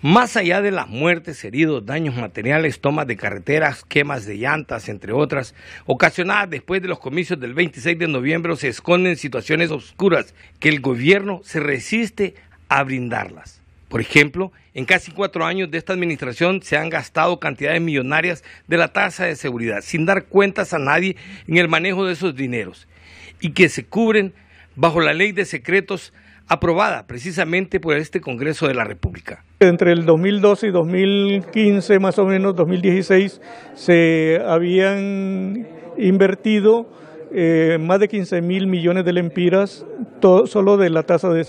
Más allá de las muertes, heridos, daños materiales, tomas de carreteras, quemas de llantas, entre otras, ocasionadas después de los comicios del 26 de noviembre, se esconden situaciones oscuras que el gobierno se resiste a brindarlas. Por ejemplo, en casi cuatro años de esta administración se han gastado cantidades millonarias de la tasa de seguridad, sin dar cuentas a nadie en el manejo de esos dineros, y que se cubren bajo la ley de secretos aprobada precisamente por este Congreso de la República. Entre el 2012 y 2015, más o menos 2016, se habían invertido eh, más de 15 mil millones de lempiras solo de la tasa de,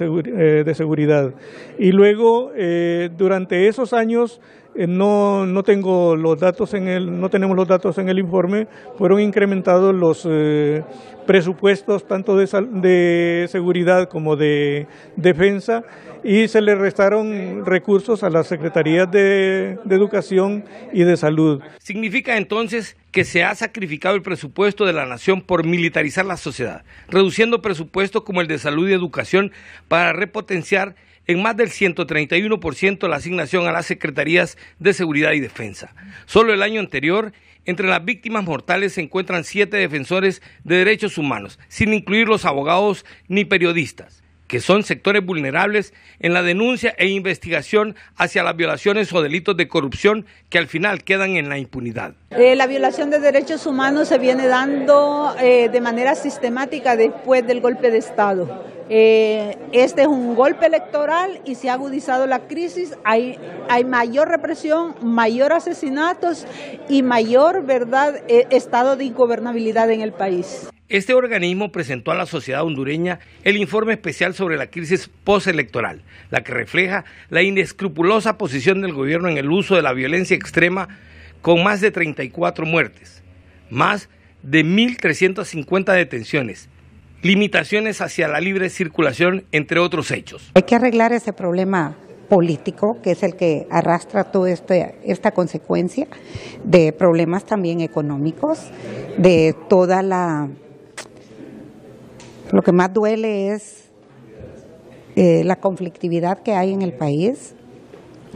eh, seguridad. Y luego, eh, durante esos años, eh, no, no tengo los datos en el, no tenemos los datos en el informe, fueron incrementados los eh, presupuestos tanto de, de seguridad como de defensa y se le restaron recursos a las secretarías de educación y de salud. ¿Significa entonces que se ha sacrificado el presupuesto de la nación por militarizar la sociedad, reduciendo presupuestos como el de salud y educación para repotenciar en más del 131% la asignación a las Secretarías de Seguridad y Defensa. Solo el año anterior, entre las víctimas mortales se encuentran siete defensores de derechos humanos, sin incluir los abogados ni periodistas que son sectores vulnerables en la denuncia e investigación hacia las violaciones o delitos de corrupción que al final quedan en la impunidad. Eh, la violación de derechos humanos se viene dando eh, de manera sistemática después del golpe de Estado. Eh, este es un golpe electoral y se ha agudizado la crisis, hay, mayor represión, mayor asesinatos y mayor verdad estado de ingobernabilidad en el país. Este organismo presentó a la sociedad hondureña el informe especial sobre la crisis postelectoral, la que refleja la inescrupulosa posición del gobierno en el uso de la violencia extrema con más de 34 muertes, más de 1.350 detenciones, limitaciones hacia la libre circulación, entre otros hechos. Hay que arreglar ese problema político, que es el que arrastra toda este, esta consecuencia de problemas también económicos, de toda la lo que más duele es eh, la conflictividad que hay en el país.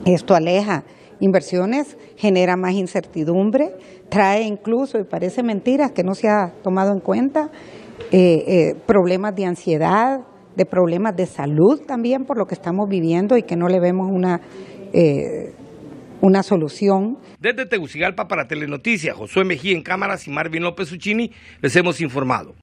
Esto aleja inversiones, genera más incertidumbre, trae incluso, y parece mentira que no se ha tomado en cuenta, eh, eh, problemas de ansiedad, de problemas de salud también por lo que estamos viviendo y que no le vemos una, una solución. Desde Tegucigalpa para Telenoticias, Josué Mejía en cámaras y Marvin López Uchini les hemos informado.